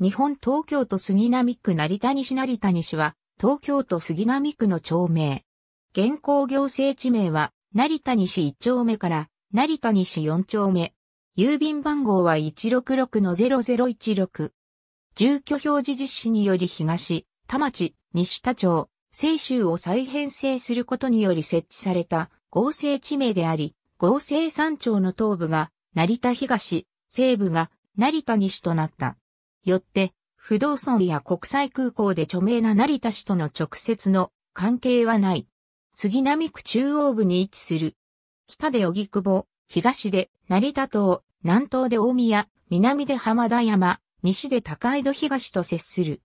日本東京都杉並区成田西成田西は、東京都杉並区の町名。現行行政地名は、成田西1丁目から、成田西4丁目。郵便番号は166-0016。住居表示実施により東、田町、西田町、西州を再編成することにより設置された合成地名であり、合成山町の東部が成田東、西部が成田西となった。よって、不動村や国際空港で著名な成田市との直接の関係はない。杉並区中央部に位置する。北で荻窪、東で成田島、南東で大宮、南で浜田山、西で高井戸東と接する。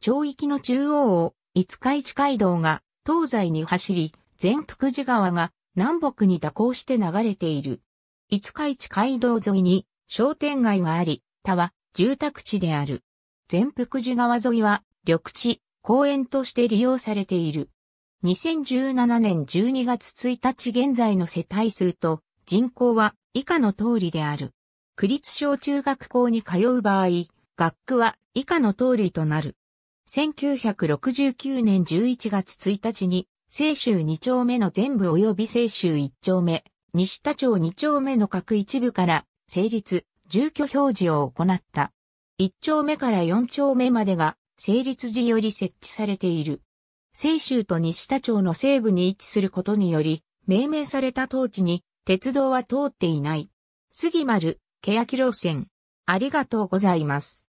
町域の中央を五日市街道が東西に走り、全福寺川が南北に蛇行して流れている。五日市街道沿いに商店街があり、他は住宅地である。全福寺川沿いは緑地、公園として利用されている。2017年12月1日現在の世帯数と人口は以下の通りである。区立小中学校に通う場合、学区は以下の通りとなる。1969年11月1日に、青州2丁目の全部及び青州1丁目、西田町2丁目の各一部から成立、住居表示を行った。1丁目から4丁目までが成立時より設置されている。西州と西田町の西部に位置することにより、命名された当地に鉄道は通っていない。杉丸、欅路線。ありがとうございます。